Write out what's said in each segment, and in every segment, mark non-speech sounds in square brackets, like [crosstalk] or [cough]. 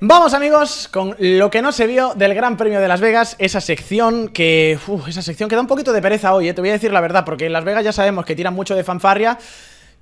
Vamos amigos con lo que no se vio del Gran Premio de Las Vegas, esa sección que... esa sección que da un poquito de pereza hoy, eh, te voy a decir la verdad, porque en Las Vegas ya sabemos que tiran mucho de fanfarria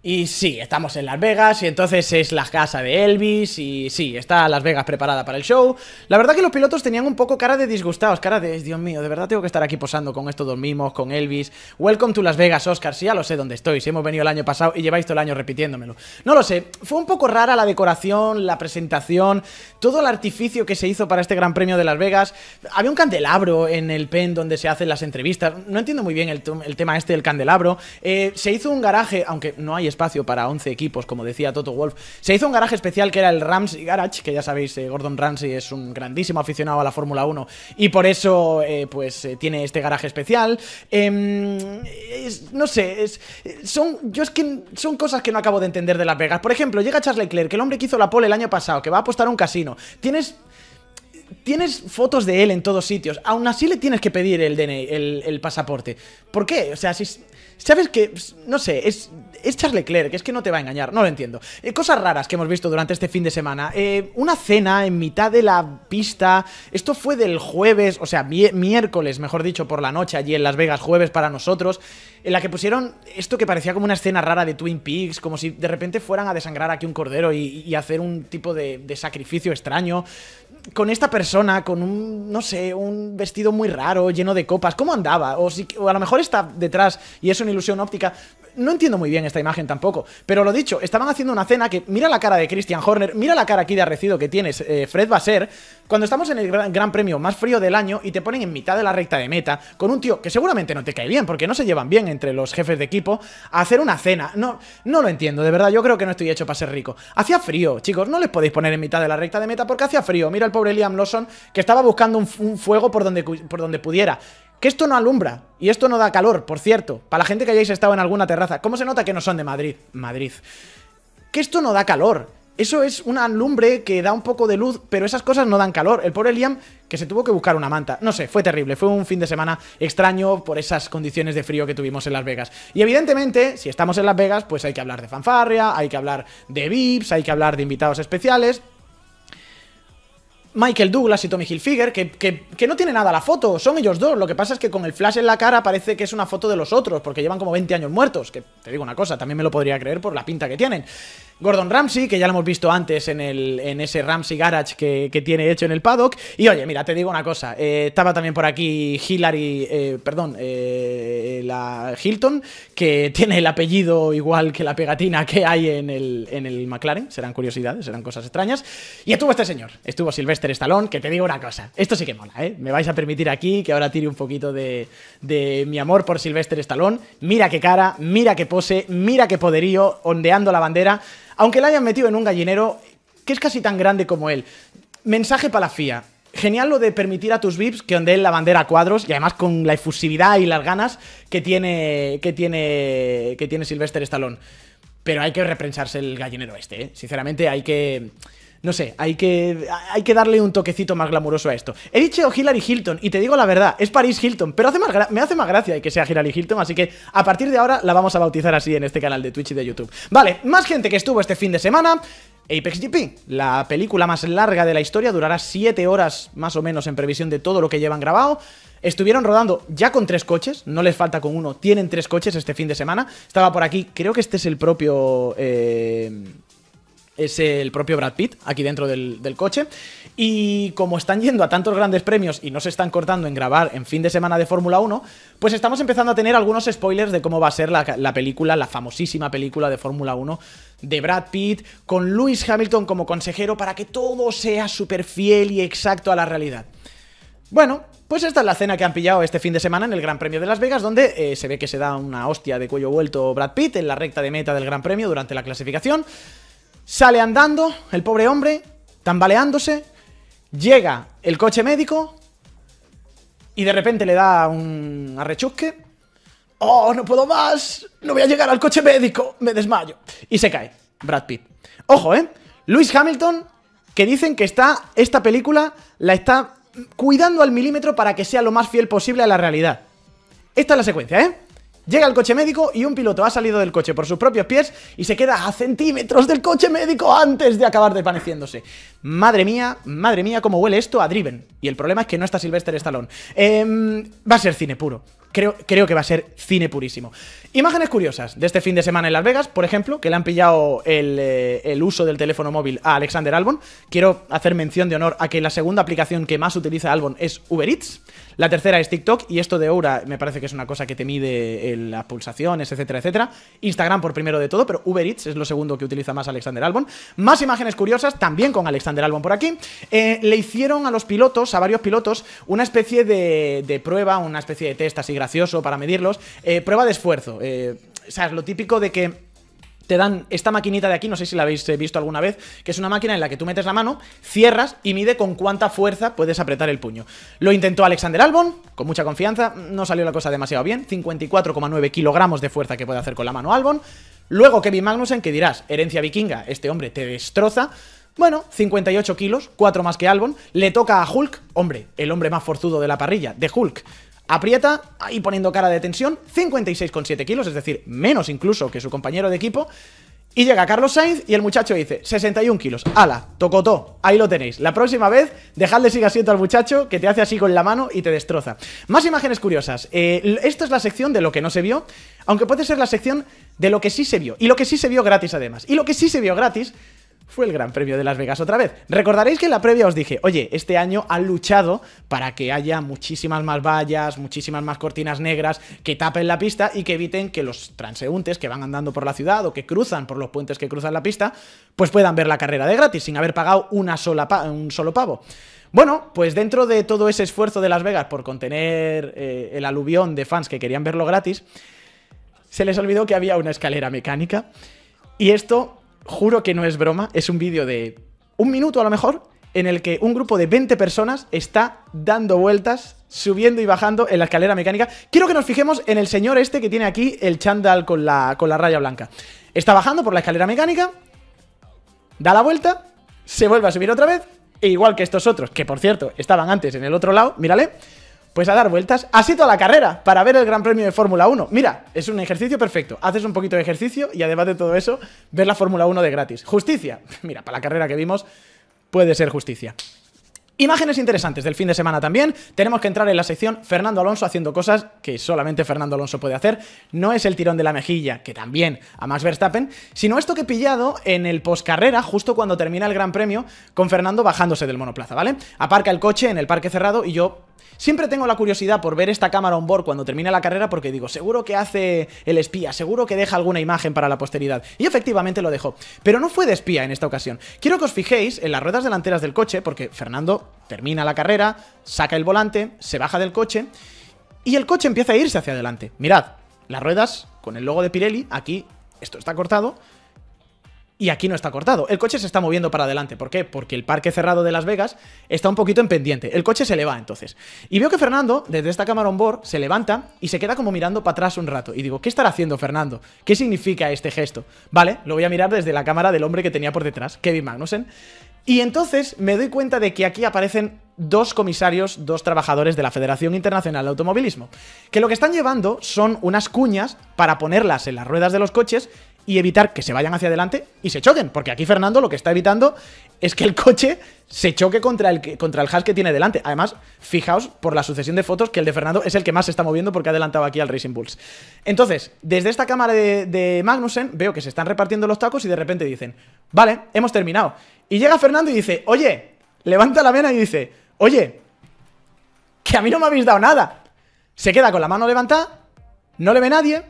y sí, estamos en Las Vegas y entonces es la casa de Elvis y sí, está Las Vegas preparada para el show. La verdad que los pilotos tenían un poco cara de disgustados, cara de, Dios mío, de verdad tengo que estar aquí posando con estos dos mimos, con Elvis. Welcome to Las Vegas, Oscar, sí, ya lo sé dónde estoy, si hemos venido el año pasado y lleváis todo el año repitiéndomelo. No lo sé, fue un poco rara la decoración, la presentación, todo el artificio que se hizo para este Gran Premio de Las Vegas. Había un candelabro en el PEN donde se hacen las entrevistas, no entiendo muy bien el, tema este del candelabro. Eh, se hizo un garaje, aunque no hay espacio para 11 equipos, como decía Toto Wolf. Se hizo un garaje especial que era el Ramsey Garage, que ya sabéis, eh, Gordon Ramsey es un grandísimo aficionado a la Fórmula 1 y por eso eh, pues eh, tiene este garaje especial. Em, no sé, es, son, yo es que son cosas que no acabo de entender de Las Vegas. Por ejemplo, llega Charles Leclerc, que el hombre que hizo la pole el año pasado, que va a apostar a un casino. Tienes Tienes fotos de él en todos sitios. Aún así le tienes que pedir el DNI, el, pasaporte. ¿Por qué? O sea, si... Sabes que, no sé, es, es Charles Leclerc, es que no te va a engañar, no lo entiendo. Eh, cosas raras que hemos visto durante este fin de semana. Eh, una cena en mitad de la pista, esto fue del jueves, o sea, miércoles, mejor dicho, por la noche allí en Las Vegas, jueves para nosotros en la que pusieron esto que parecía como una escena rara de Twin Peaks, como si de repente fueran a desangrar aquí un cordero y, hacer un tipo de, sacrificio extraño. Con esta persona, con un, no sé, un vestido muy raro, lleno de copas, ¿cómo andaba? O, o a lo mejor está detrás y es una ilusión óptica no entiendo muy bien esta imagen tampoco. Pero lo dicho, estaban haciendo una cena que mira la cara de Christian Horner, mira la cara aquí de arrecido que tienes, eh, Fred Basser, cuando estamos en el gran, Premio más frío del año y te ponen en mitad de la recta de meta con un tío que seguramente no te cae bien porque no se llevan bien entre los jefes de equipo a hacer una cena. No, no lo entiendo, de verdad, yo creo que no estoy hecho para ser rico. Hacía frío, chicos, no les podéis poner en mitad de la recta de meta porque hacía frío. Mira el pobre Liam Lawson que estaba buscando un, un fuego por donde, por donde pudiera. Que esto no alumbra y esto no da calor, por cierto. Para la gente que hayáis estado en alguna terraza, ¿cómo se nota que no son de Madrid? Madrid. Que esto no da calor. Eso es una lumbre que da un poco de luz, pero esas cosas no dan calor. El pobre Liam que se tuvo que buscar una manta. No sé, fue terrible. Fue un fin de semana extraño por esas condiciones de frío que tuvimos en Las Vegas. Y evidentemente, si estamos en Las Vegas, pues hay que hablar de fanfarria, hay que hablar de VIPs, hay que hablar de invitados especiales. Michael Douglas y Tommy Hilfiger, que, que, que, no tiene nada la foto, son ellos dos. Lo que pasa es que con el flash en la cara parece que es una foto de los otros, porque llevan como 20 años muertos. Que te digo una cosa, también me lo podría creer por la pinta que tienen. Gordon Ramsay, que ya lo hemos visto antes en, el, en ese Ramsay Garage que, tiene hecho en el paddock. Y oye, mira, te digo una cosa, eh, estaba también por aquí Hillary, eh, perdón, eh, la Hilton, que tiene el apellido igual que la pegatina que hay en el, en el McLaren, serán curiosidades, serán cosas extrañas. Y estuvo este señor, estuvo Sylvester Stallone, que te digo una cosa, esto sí que mola, ¿eh? Me vais a permitir aquí que ahora tire un poquito de, mi amor por Sylvester Stallone. Mira qué cara, mira qué pose, mira qué poderío, ondeando la bandera aunque la hayan metido en un gallinero que es casi tan grande como él. Mensaje para la FIA. Genial lo de permitir a tus VIPs que ondeen la bandera a cuadros y además con la efusividad y las ganas que tiene, que tiene, que tiene Sylvester Stallone. Pero hay que repensarse el gallinero este, ¿eh? Sinceramente, hay que. No sé, hay que, hay que darle un toquecito más glamuroso a esto. He dicho Hillary Hilton, y te digo la verdad, es Paris Hilton, pero me hace más gracia que sea Hillary Hilton, así que a partir de ahora la vamos a bautizar así en este canal de Twitch y de YouTube. Vale, más gente que estuvo este fin de semana. Apex GP, la película más larga de la historia, durará 7 horas más o menos en previsión de todo lo que llevan grabado. Estuvieron rodando ya con tres coches, no les falta con uno, tienen tres coches este fin de semana. Estaba por aquí, creo que este es el propio... Eh, es el propio Brad Pitt, aquí dentro del, coche. Y como están yendo a tantos grandes premios y no se están cortando en grabar en fin de semana de Fórmula 1, pues estamos empezando a tener algunos spoilers de cómo va a ser la, película, la famosísima película de Fórmula 1 de Brad Pitt, con Lewis Hamilton como consejero para que todo sea súper fiel y exacto a la realidad. Bueno, pues esta es la cena que han pillado este fin de semana en el Gran Premio de Las Vegas, donde eh, se ve que se da una hostia de cuello vuelto Brad Pitt en la recta de meta del Gran Premio durante la clasificación. Sale andando el pobre hombre, tambaleándose. Llega el coche médico y de repente le da un arrechusque. ¡Oh, no puedo más! ¡No voy a llegar al coche médico! ¡Me desmayo! Y se cae Brad Pitt. Ojo, ¿eh? Luis Hamilton, que dicen que está, esta película la está cuidando al milímetro para que sea lo más fiel posible a la realidad. Esta es la secuencia, ¿eh? Llega el coche médico y un piloto ha salido del coche por sus propios pies y se queda a centímetros del coche médico antes de acabar desvaneciéndose. Madre mía, madre mía, cómo huele esto a Driven. Y el problema es que no está Sylvester Stallone. Em, va a ser cine puro creo, que va a ser cine purísimo. Imágenes curiosas de este fin de semana en Las Vegas, por ejemplo, que le han pillado eh, el, uso del teléfono móvil a Alexander Albon. Quiero hacer mención de honor a que la segunda aplicación que más utiliza Albon es Uber Eats. La tercera es TikTok y esto de Oura me parece que es una cosa que te mide eh, las pulsaciones, etcétera, etcétera. Instagram por primero de todo, pero Uber Eats es lo segundo que utiliza más Alexander Albon. Más imágenes curiosas, también con Alexander Albon por aquí. Eh, le hicieron a los pilotos, a varios pilotos, una especie de, de prueba, una especie de test así gracioso para medirlos. Eh, prueba de esfuerzo. Eh, sea, es Lo típico de que te dan esta maquinita de aquí, no sé si la habéis eh, visto alguna vez, que es una máquina en la que tú metes la mano, cierras y mide con cuánta fuerza puedes apretar el puño. Lo intentó Alexander Albon, con mucha confianza, no salió la cosa demasiado bien, 54,9 kilogramos de fuerza que puede hacer con la mano Albon. Luego Kevin Magnussen, que dirás, herencia vikinga, este hombre te destroza. Bueno, 58 kilos, 4 más que Albon. Le toca a Hulk, hombre, el hombre más forzudo de la parrilla, de Hulk. Aprieta, ahí poniendo cara de tensión, 56,7 kilos, es decir, menos incluso que su compañero de equipo. Y llega Carlos Sainz y el muchacho dice, 61 kilos, ala, tocotó, ahí lo tenéis. La próxima vez, dejadle siga asiento al muchacho que te hace así con la mano y te destroza. Más imágenes curiosas. Eh, esta es la sección de lo que no se vio, aunque puede ser la sección de lo que sí se vio. Y lo que sí se vio gratis además. Y lo que sí se vio gratis fue el Gran Premio de Las Vegas otra vez. Recordaréis que en la previa os dije, oye, este año han luchado para que haya muchísimas más vallas, muchísimas más cortinas negras que tapen la pista y que eviten que los transeúntes que van andando por la ciudad o que cruzan por los puentes que cruzan la pista, pues puedan ver la carrera de gratis sin haber pagado una sola un solo pavo. Bueno, pues dentro de todo ese esfuerzo de Las Vegas por contener eh, el aluvión de fans que querían verlo gratis, se les olvidó que había una escalera mecánica. Y esto juro que no es broma, es un vídeo de un minuto a lo mejor, en el que un grupo de 20 personas está dando vueltas, subiendo y bajando en la escalera mecánica. Quiero que nos fijemos en el señor este que tiene aquí el chandal con la, con la raya blanca. Está bajando por la escalera mecánica, da la vuelta, se vuelve a subir otra vez, e igual que estos otros, que por cierto, estaban antes en el otro lado, mírale pues a dar vueltas así toda la carrera para ver el Gran Premio de Fórmula 1. Mira, es un ejercicio perfecto. Haces un poquito de ejercicio y además de todo eso, ver la Fórmula 1 de gratis. Justicia. [laughs] Mira, para la carrera que vimos, puede ser justicia. Imágenes interesantes del fin de semana también. Tenemos que entrar en la sección Fernando Alonso haciendo cosas que solamente Fernando Alonso puede hacer. No es el tirón de la mejilla, que también a Max Verstappen, sino esto que he pillado en el postcarrera, justo cuando termina el Gran Premio, con Fernando bajándose del monoplaza, ¿vale? Aparca el coche en el parque cerrado y yo Siempre tengo la curiosidad por ver esta cámara on board cuando termina la carrera porque digo, seguro que hace el espía, seguro que deja alguna imagen para la posteridad. Y efectivamente lo dejó. Pero no fue de espía en esta ocasión. Quiero que os fijéis en las ruedas delanteras del coche porque Fernando termina la carrera, saca el volante, se baja del coche y el coche empieza a irse hacia adelante. Mirad, las ruedas con el logo de Pirelli, aquí esto está cortado y aquí no está cortado. El coche se está moviendo para adelante. ¿Por qué? Porque el parque cerrado de Las Vegas está un poquito en pendiente. El coche se le va entonces. Y veo que Fernando, desde esta cámara on board, se levanta y se queda como mirando para atrás un rato. Y digo, ¿qué estará haciendo Fernando? ¿Qué significa este gesto? Vale, lo voy a mirar desde la cámara del hombre que tenía por detrás, Kevin Magnussen. Y entonces me doy cuenta de que aquí aparecen dos comisarios, dos trabajadores de la Federación Internacional de Automovilismo, que lo que están llevando son unas cuñas para ponerlas en las ruedas de los coches y evitar que se vayan hacia adelante y se choquen, porque aquí Fernando lo que está evitando es que el coche se choque contra el, contra hash que tiene delante. Además, fijaos por la sucesión de fotos que el de Fernando es el que más se está moviendo porque ha adelantado aquí al Racing Bulls. Entonces, desde esta cámara de, de Magnussen veo que se están repartiendo los tacos y de repente dicen, vale, hemos terminado. Y llega Fernando y dice, oye, levanta la vena y dice, oye, que a mí no me habéis dado nada. Se queda con la mano levantada, no le ve nadie,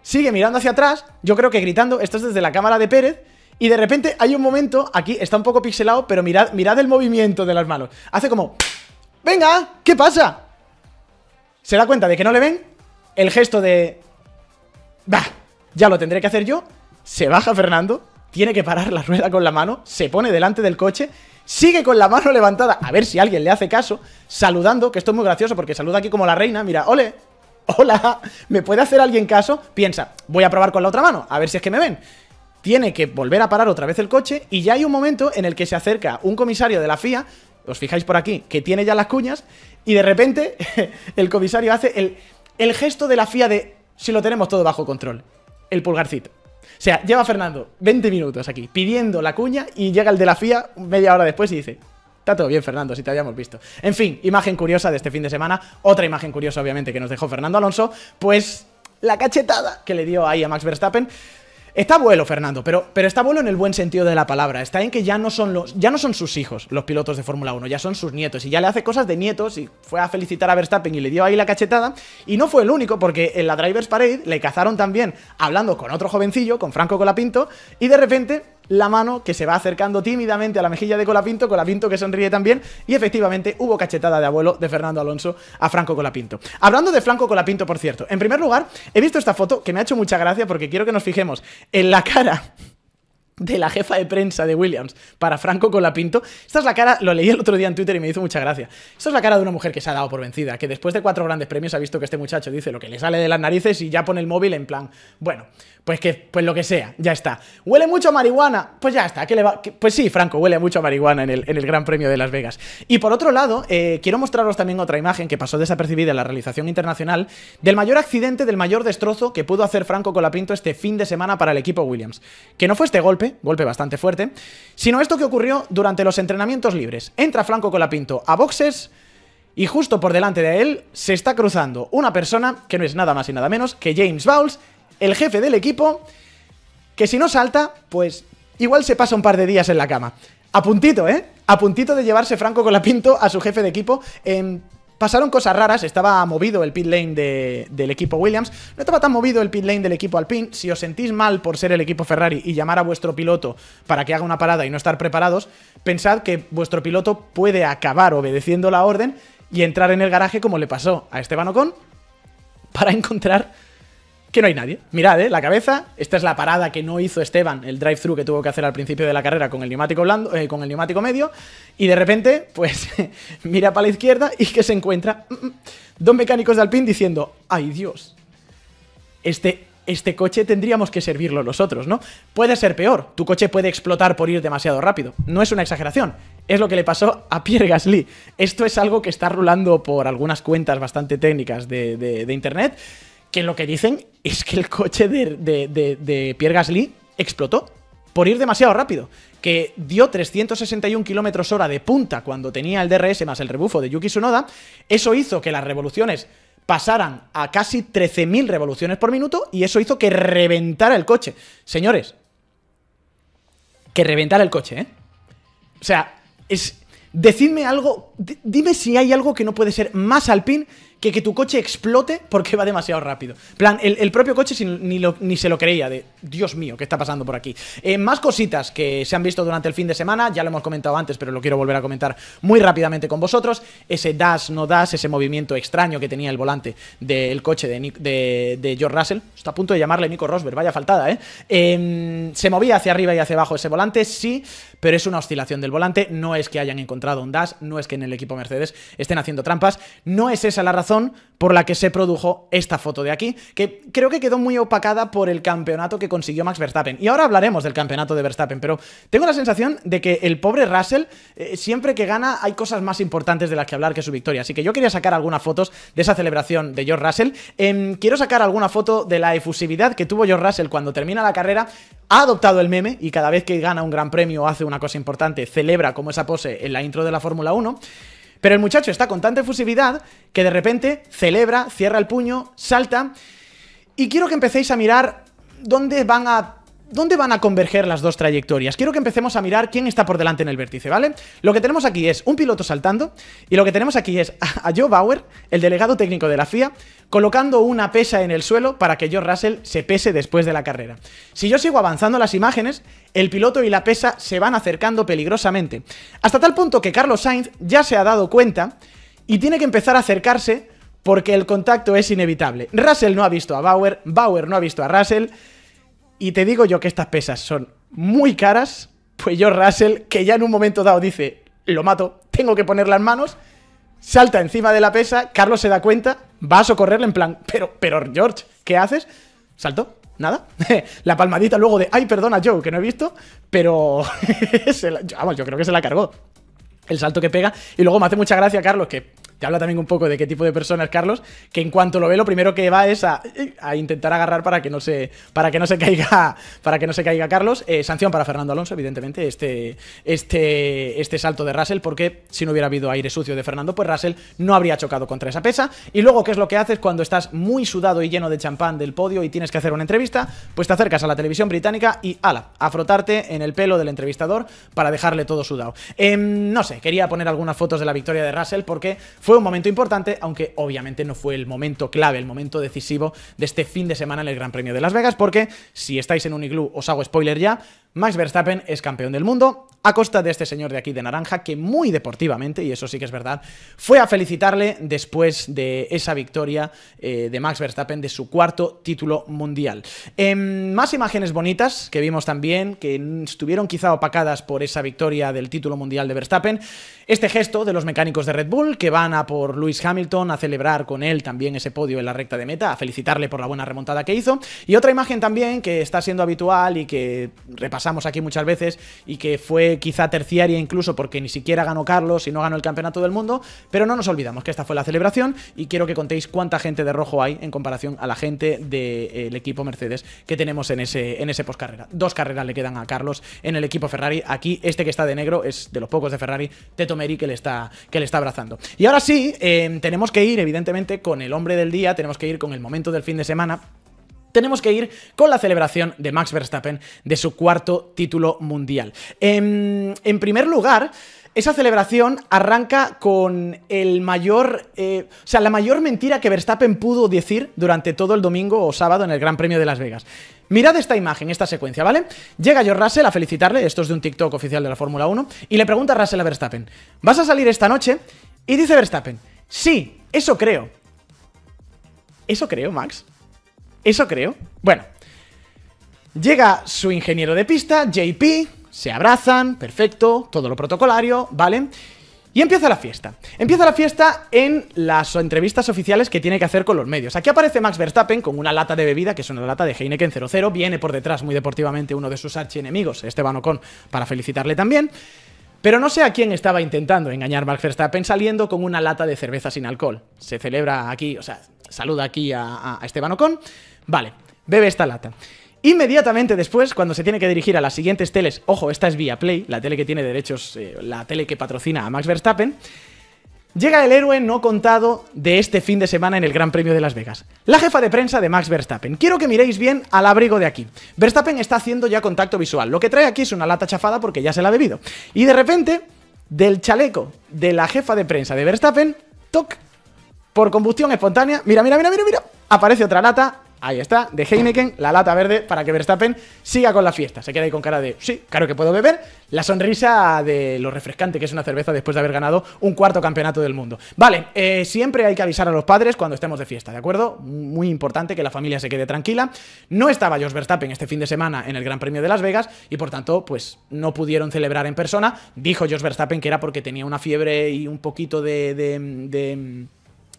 sigue mirando hacia atrás, yo creo que gritando, esto es desde la cámara de Pérez, y de repente hay un momento, aquí está un poco pixelado, pero mirad, mirad el movimiento de las manos. Hace como, venga, ¿qué pasa? Se da cuenta de que no le ven, el gesto de... Bah, ya lo tendré que hacer yo, se baja Fernando, tiene que parar la rueda con la mano, se pone delante del coche, sigue con la mano levantada, a ver si alguien le hace caso, saludando, que esto es muy gracioso porque saluda aquí como la reina, mira, ole, hola, ¿me puede hacer alguien caso? Piensa, voy a probar con la otra mano, a ver si es que me ven. Tiene que volver a parar otra vez el coche y ya hay un momento en el que se acerca un comisario de la FIA, os fijáis por aquí, que tiene ya las cuñas, y de repente [laughs] el comisario hace el, el gesto de la FIA de si lo tenemos todo bajo control, el pulgarcito. O sea, lleva Fernando 20 minutos aquí pidiendo la cuña y llega el de la FIA media hora después y dice, Está todo bien, Fernando, si te habíamos visto. En fin, imagen curiosa de este fin de semana. Otra imagen curiosa, obviamente, que nos dejó Fernando Alonso. Pues la cachetada que le dio ahí a Max Verstappen. Está vuelo, Fernando, pero, pero está bueno en el buen sentido de la palabra. Está en que ya no son los, ya no son sus hijos los pilotos de Fórmula 1, ya son sus nietos. Y ya le hace cosas de nietos y fue a felicitar a Verstappen y le dio ahí la cachetada. Y no fue el único, porque en la Drivers Parade le cazaron también hablando con otro jovencillo, con Franco Colapinto, y de repente la mano que se va acercando tímidamente a la mejilla de Colapinto, Colapinto que sonríe también y efectivamente hubo cachetada de abuelo de Fernando Alonso a Franco Colapinto. Hablando de Franco Colapinto, por cierto, en primer lugar, he visto esta foto que me ha hecho mucha gracia porque quiero que nos fijemos en la cara de la jefa de prensa de Williams para Franco Colapinto. Esta es la cara, lo leí el otro día en Twitter y me hizo mucha gracia. Esta es la cara de una mujer que se ha dado por vencida, que después de cuatro grandes premios ha visto que este muchacho dice lo que le sale de las narices y ya pone el móvil en plan, bueno, pues que pues lo que sea, ya está. Huele mucho a marihuana, pues ya está, que le va? Pues sí, Franco, huele mucho a marihuana en el, en el Gran Premio de Las Vegas. Y por otro lado, eh, quiero mostraros también otra imagen que pasó desapercibida en la realización internacional del mayor accidente, del mayor destrozo que pudo hacer Franco Colapinto este fin de semana para el equipo Williams. Que no fue este golpe golpe, bastante fuerte, sino esto que ocurrió durante los entrenamientos libres. Entra Franco Colapinto a boxes y justo por delante de él se está cruzando una persona que no es nada más y nada menos que James Bowles, el jefe del equipo, que si no salta, pues igual se pasa un par de días en la cama. A puntito, ¿eh? A puntito de llevarse Franco Colapinto a su jefe de equipo en Pasaron cosas raras, estaba movido el pit lane del equipo Williams, no estaba tan movido el pit lane del equipo Alpine, si os sentís mal por ser el equipo Ferrari y llamar a vuestro piloto para que haga una parada y no estar preparados, pensad que vuestro piloto puede acabar obedeciendo la orden y entrar en el garaje como le pasó a Esteban Ocon para [laughs] encontrar que no hay nadie. Mirad, ¿eh? la cabeza, esta es la parada que no hizo Esteban, el drive-thru que tuvo que hacer al principio de la carrera con el neumático blando, eh, con el neumático medio, y de repente, pues, [laughs] mira para la izquierda y que se encuentra mm, mm, dos mecánicos de Alpine diciendo, ay Dios, este, este coche tendríamos que servirlo nosotros, ¿no? Puede ser peor, tu coche puede explotar por ir demasiado rápido, no es una exageración, es lo que le pasó a Pierre Gasly. Esto es algo que está rulando por algunas cuentas bastante técnicas de, de Internet, que lo que dicen es que el coche de, Pierre Gasly explotó por ir demasiado rápido, que dio 361 kilómetros hora de punta cuando tenía el DRS más el rebufo de Yuki Tsunoda, eso hizo que las revoluciones pasaran a casi 13.000 revoluciones por minuto y eso hizo que reventara el coche. Señores, que reventara el coche, ¿eh? O sea, es... Decidme algo, dime si hay algo que no puede ser más alpin que que tu coche explote porque va demasiado rápido. plan, el, propio coche ni, se lo creía, de Dios mío, ¿qué está pasando por aquí? Eh, más cositas que se han visto durante el fin de semana, ya lo hemos comentado antes, pero lo quiero volver a comentar muy rápidamente con vosotros. Ese das no das ese movimiento extraño que tenía el volante del coche de, de, George Russell, está a punto de llamarle Nico Rosberg, vaya faltada, ¿eh? Em, se movía hacia arriba y hacia abajo ese volante, sí, pero es una oscilación del volante, no es que hayan encontrado un das no es que en el equipo Mercedes estén haciendo trampas, no es esa la razón por la que se produjo esta foto de aquí, que creo que quedó muy opacada por el campeonato que consiguió Max Verstappen. Y ahora hablaremos del campeonato de Verstappen, pero tengo la sensación de que el pobre Russell, eh, siempre que gana, hay cosas más importantes de las que hablar que su victoria. Así que yo quería sacar algunas fotos de esa celebración de George Russell. Em, quiero sacar alguna foto de la efusividad que tuvo George Russell cuando termina la carrera. Ha adoptado el meme y cada vez que gana un gran premio o hace una cosa importante, celebra como esa pose en la intro de la Fórmula 1. Pero el muchacho está con tanta efusividad que de repente celebra, cierra el puño, salta. Y quiero que empecéis a mirar dónde van a ¿Dónde van a converger las dos trayectorias? Quiero que empecemos a mirar quién está por delante en el vértice, ¿vale? Lo que tenemos aquí es un piloto saltando y lo que tenemos aquí es a Joe Bauer, el delegado técnico de la FIA, colocando una pesa en el suelo para que Joe Russell se pese después de la carrera. Si yo sigo avanzando las imágenes, el piloto y la pesa se van acercando peligrosamente, hasta tal punto que Carlos Sainz ya se ha dado cuenta y tiene que empezar a acercarse porque el contacto es inevitable. Russell no ha visto a Bauer, Bauer no ha visto a Russell, y te digo yo que estas pesas son muy caras, pues yo Russell, que ya en un momento dado dice, lo mato, tengo que poner las manos, salta encima de la pesa, Carlos se da cuenta, va a socorrerle en plan, pero, pero George, ¿qué haces? Saltó, nada. [laughs] la palmadita luego de, ay, perdona Joe, que no he visto, pero... [laughs] vamos, yo creo que se la cargó. El salto que pega. Y luego me hace mucha gracia, Carlos, que te habla también un poco de qué tipo de persona es Carlos, que en cuanto lo ve, lo primero que va es a, intentar agarrar para que no se, para que no se caiga, [laughs] para que no se caiga Carlos. Eh, sanción para Fernando Alonso, evidentemente, este, este, este salto de Russell, porque si no hubiera habido aire sucio de Fernando, pues Russell no habría chocado contra esa pesa. Y luego, ¿qué es lo que haces cuando estás muy sudado y lleno de champán del podio y tienes que hacer una entrevista? Pues te acercas a la televisión británica y ala, a frotarte en el pelo del entrevistador para dejarle todo sudado. Em, no sé, quería poner algunas fotos de la victoria de Russell porque fue un momento importante, aunque obviamente no fue el momento clave, el momento decisivo de este fin de semana en el Gran Premio de Las Vegas, porque si estáis en un iglú, os hago spoiler ya, Max Verstappen es campeón del mundo a costa de este señor de aquí de naranja que muy deportivamente, y eso sí que es verdad, fue a felicitarle después de esa victoria eh, de Max Verstappen de su cuarto título mundial. Em, más imágenes bonitas que vimos también, que estuvieron quizá opacadas por esa victoria del título mundial de Verstappen. Este gesto de los mecánicos de Red Bull que van a por Lewis Hamilton a celebrar con él también ese podio en la recta de meta, a felicitarle por la buena remontada que hizo. Y otra imagen también que está siendo habitual y que repasamos Pasamos aquí muchas veces y que fue quizá terciaria incluso porque ni siquiera ganó Carlos y no ganó el campeonato del mundo, pero no nos olvidamos que esta fue la celebración y quiero que contéis cuánta gente de rojo hay en comparación a la gente del equipo Mercedes que tenemos en ese, en ese postcarrera. Dos carreras le quedan a Carlos en el equipo Ferrari. Aquí este que está de negro es de los pocos de Ferrari, Teto Meri, que le está, que le está abrazando. Y ahora sí, eh, tenemos que ir evidentemente con el hombre del día, tenemos que ir con el momento del fin de semana tenemos que ir con la celebración de Max Verstappen de su cuarto título mundial. Em, en, primer lugar, esa celebración arranca con el mayor, eh, o sea, la mayor mentira que Verstappen pudo decir durante todo el domingo o sábado en el Gran Premio de Las Vegas. Mirad esta imagen, esta secuencia, ¿vale? Llega George Russell a felicitarle, esto es de un TikTok oficial de la Fórmula 1, y le pregunta a Russell a Verstappen, ¿vas a salir esta noche? Y dice Verstappen, sí, eso creo. ¿Eso creo, Max? Eso creo. Bueno, llega su ingeniero de pista, JP, se abrazan, perfecto, todo lo protocolario, ¿vale? Y empieza la fiesta. Empieza la fiesta en las entrevistas oficiales que tiene que hacer con los medios. Aquí aparece Max Verstappen con una lata de bebida, que es una lata de Heineken 00. Viene por detrás muy deportivamente uno de sus archienemigos, Esteban Ocon, para felicitarle también. Pero no sé a quién estaba intentando engañar Max Verstappen saliendo con una lata de cerveza sin alcohol. Se celebra aquí, o sea, saluda aquí a, a Esteban Ocon. Vale, bebe esta lata. Inmediatamente después, cuando se tiene que dirigir a las siguientes teles, ojo, esta es Via Play, la tele que tiene derechos, eh, la tele que patrocina a Max Verstappen, llega el héroe no contado de este fin de semana en el Gran Premio de Las Vegas. La jefa de prensa de Max Verstappen. Quiero que miréis bien al abrigo de aquí. Verstappen está haciendo ya contacto visual. Lo que trae aquí es una lata chafada porque ya se la ha bebido. Y de repente, del chaleco de la jefa de prensa de Verstappen, toc, por combustión espontánea, mira, mira, mira, mira, mira, aparece otra lata Ahí está, de Heineken, la lata verde para que Verstappen siga con la fiesta. Se queda ahí con cara de, sí, claro que puedo beber. La sonrisa de lo refrescante que es una cerveza después de haber ganado un cuarto campeonato del mundo. Vale, eh, siempre hay que avisar a los padres cuando estemos de fiesta, ¿de acuerdo? Muy importante que la familia se quede tranquila. No estaba Jos Verstappen este fin de semana en el Gran Premio de Las Vegas y por tanto, pues no pudieron celebrar en persona. Dijo Jos Verstappen que era porque tenía una fiebre y un poquito de, de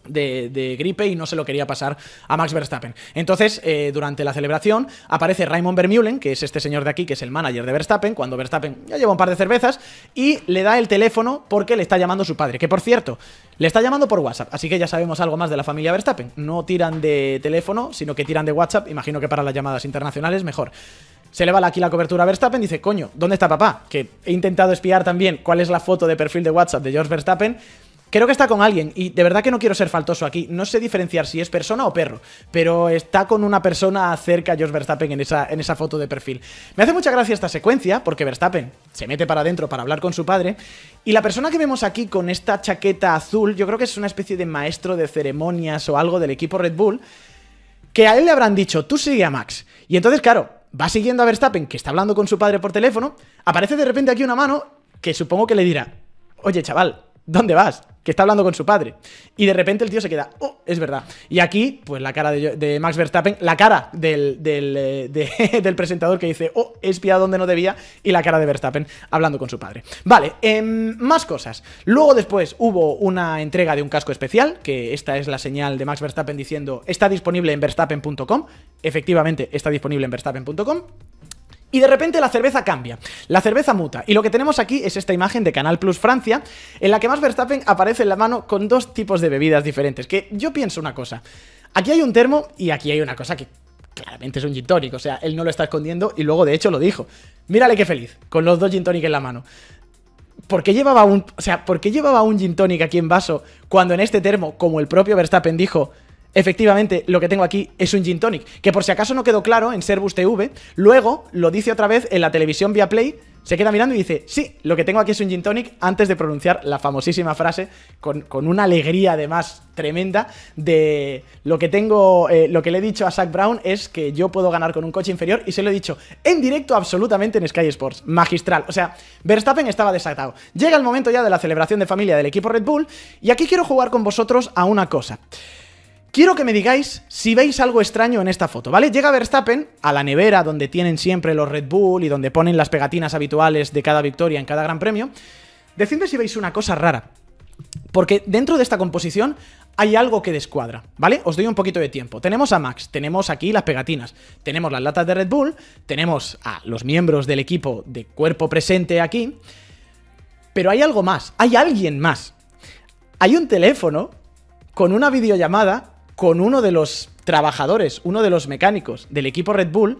de, gripe y no se lo quería pasar a Max Verstappen. Entonces, eh, durante la celebración, aparece Raymond Vermeulen, que es este señor de aquí, que es el manager de Verstappen, cuando Verstappen ya lleva un par de cervezas, y le da el teléfono porque le está llamando su padre, que por cierto, le está llamando por WhatsApp, así que ya sabemos algo más de la familia Verstappen. No tiran de teléfono, sino que tiran de WhatsApp, imagino que para las llamadas internacionales mejor. Se le va aquí la cobertura a Verstappen, dice, coño, ¿dónde está papá? Que he intentado espiar también cuál es la foto de perfil de WhatsApp de George Verstappen Creo que está con alguien y de verdad que no quiero ser faltoso aquí. No sé diferenciar si es persona o perro, pero está con una persona cerca a George Verstappen en esa, en esa foto de perfil. Me hace mucha gracia esta secuencia porque Verstappen se mete para adentro para hablar con su padre y la persona que vemos aquí con esta chaqueta azul, yo creo que es una especie de maestro de ceremonias o algo del equipo Red Bull, que a él le habrán dicho, tú sigue a Max. Y entonces, claro, va siguiendo a Verstappen, que está hablando con su padre por teléfono, aparece de repente aquí una mano que supongo que le dirá, oye chaval, ¿dónde vas? Que está hablando con su padre. Y de repente el tío se queda, oh, es verdad. Y aquí, pues la cara de, Max Verstappen, la cara del, del, eh, [laughs] del, presentador que dice, oh, he espiado donde no debía, y la cara de Verstappen hablando con su padre. Vale, em, más cosas. Luego después hubo una entrega de un casco especial, que esta es la señal de Max Verstappen diciendo, está disponible en verstappen.com. Efectivamente, está disponible en verstappen.com. Y de repente la cerveza cambia, la cerveza muta. Y lo que tenemos aquí es esta imagen de Canal Plus Francia, en la que más Verstappen aparece en la mano con dos tipos de bebidas diferentes. Que yo pienso una cosa, aquí hay un termo y aquí hay una cosa que claramente es un gin tonic, o sea, él no lo está escondiendo y luego de hecho lo dijo. Mírale qué feliz, con los dos gin tonic en la mano. ¿Por llevaba un, o sea, ¿por qué llevaba un gin tonic aquí en vaso cuando en este termo, como el propio Verstappen dijo, Efectivamente, lo que tengo aquí es un gin tonic, que por si acaso no quedó claro en Servus TV, luego lo dice otra vez en la televisión vía Play, se queda mirando y dice, sí, lo que tengo aquí es un gin tonic, antes de pronunciar la famosísima frase, con, una alegría además tremenda, de lo que tengo, eh, lo que le he dicho a Zach Brown es que yo puedo ganar con un coche inferior y se lo he dicho en directo absolutamente en Sky Sports, magistral. O sea, Verstappen estaba desatado. Llega el momento ya de la celebración de familia del equipo Red Bull y aquí quiero jugar con vosotros a una cosa. Quiero que me digáis si veis algo extraño en esta foto, ¿vale? Llega Verstappen a la nevera donde tienen siempre los Red Bull y donde ponen las pegatinas habituales de cada victoria en cada gran premio. Decidme si veis una cosa rara. Porque dentro de esta composición hay algo que descuadra, ¿vale? Os doy un poquito de tiempo. Tenemos a Max, tenemos aquí las pegatinas, tenemos las latas de Red Bull, tenemos a los miembros del equipo de cuerpo presente aquí, pero hay algo más, hay alguien más. Hay un teléfono con una videollamada con uno de los trabajadores, uno de los mecánicos del equipo Red Bull,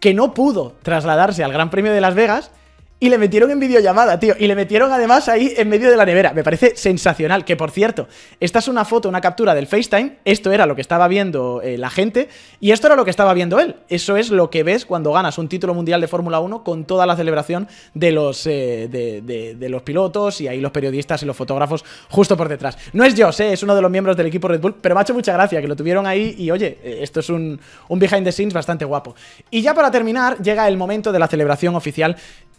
que no pudo trasladarse al Gran Premio de Las Vegas y le metieron en videollamada, tío. Y le metieron además ahí en medio de la nevera. Me parece sensacional. Que por cierto, esta es una foto, una captura del FaceTime. Esto era lo que estaba viendo eh, la gente. Y esto era lo que estaba viendo él. Eso es lo que ves cuando ganas un título mundial de Fórmula 1 con toda la celebración de los, eh, de, los pilotos y ahí los periodistas y los fotógrafos justo por detrás. No es yo, eh, es uno de los miembros del equipo Red Bull. Pero me ha hecho mucha gracia que lo tuvieron ahí. Y oye, eh, esto es un, un behind the scenes bastante guapo. Y ya para terminar, llega el momento de la celebración oficial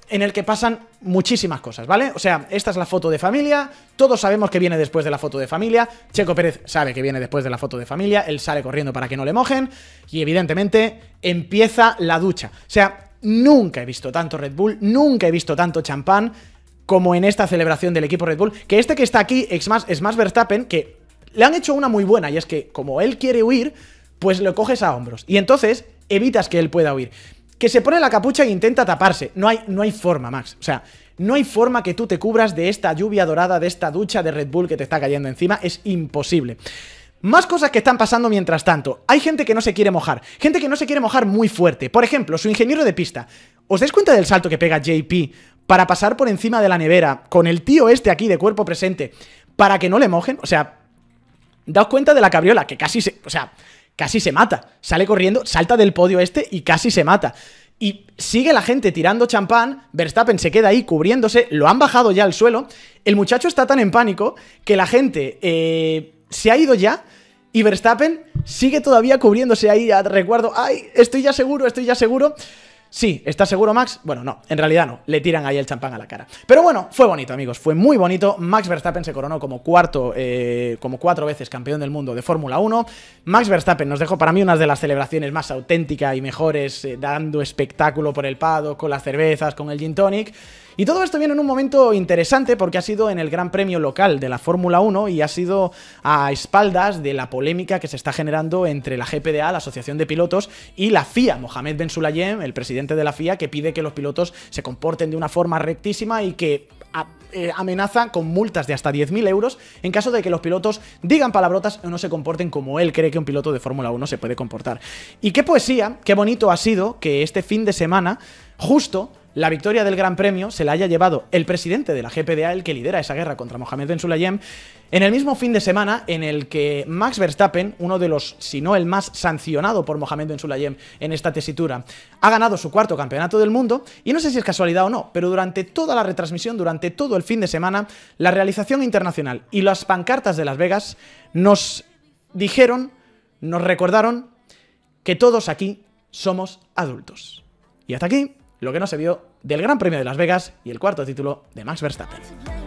en el que pasan muchísimas cosas, ¿vale? O sea, esta es la foto de familia, todos sabemos que viene después de la foto de familia, Checo Pérez sabe que viene después de la foto de familia, él sale corriendo para que no le mojen, y evidentemente empieza la ducha. O sea, nunca he visto tanto Red Bull, nunca he visto tanto champán como en esta celebración del equipo Red Bull, que este que está aquí es más, es Verstappen, que le han hecho una muy buena, y es que como él quiere huir, pues lo coges a hombros, y entonces evitas que él pueda huir que se pone la capucha e intenta taparse. No hay, no hay forma, Max. O sea, no hay forma que tú te cubras de esta lluvia dorada, de esta ducha de Red Bull que te está cayendo encima. Es imposible. Más cosas que están pasando mientras tanto. Hay gente que no se quiere mojar. Gente que no se quiere mojar muy fuerte. Por ejemplo, su ingeniero de pista. ¿Os dais cuenta del salto que pega JP para pasar por encima de la nevera con el tío este aquí de cuerpo presente para que no le mojen? O sea, daos cuenta de la cabriola que casi se... O sea, casi se mata. Sale corriendo, salta del podio este y casi se mata. Y sigue la gente tirando champán, Verstappen se queda ahí cubriéndose, lo han bajado ya al suelo, el muchacho está tan en pánico que la gente eh, se ha ido ya y Verstappen sigue todavía cubriéndose ahí ah, recuerdo, ay, estoy ya seguro, estoy ya seguro. Sí, ¿estás seguro, Max? Bueno, no, en realidad no, le tiran ahí el champán a la cara. Pero bueno, fue bonito, amigos, fue muy bonito. Max Verstappen se coronó como cuarto, eh, como cuatro veces campeón del mundo de Fórmula 1. Max Verstappen nos dejó para mí una de las celebraciones más auténticas y mejores, eh, dando espectáculo por el pado, con las cervezas, con el gin tonic. Y todo esto viene en un momento interesante porque ha sido en el Gran Premio local de la Fórmula 1 y ha sido a espaldas de la polémica que se está generando entre la GPDA, la Asociación de Pilotos, y la FIA. Mohamed Ben Sulayem, el presidente de la FIA, que pide que los pilotos se comporten de una forma rectísima y que eh, amenaza con multas de hasta 10.000 euros en caso de que los pilotos digan palabrotas o no se comporten como él cree que un piloto de Fórmula 1 se puede comportar. Y qué poesía, qué bonito ha sido que este fin de semana, justo la victoria del Gran Premio se la haya llevado el presidente de la GPDA, el que lidera esa guerra contra Mohamed Ben Sulayem, en el mismo fin de semana en el que Max Verstappen, uno de los, si no el más sancionado por Mohamed Ben Sulayem en esta tesitura, ha ganado su cuarto campeonato del mundo, y no sé si es casualidad o no, pero durante toda la retransmisión, durante todo el fin de semana, la realización internacional y las pancartas de Las Vegas nos dijeron, nos recordaron que todos aquí somos adultos. Y hasta aquí lo que no se vio del Gran Premio de Las Vegas y el cuarto título de Max Verstappen.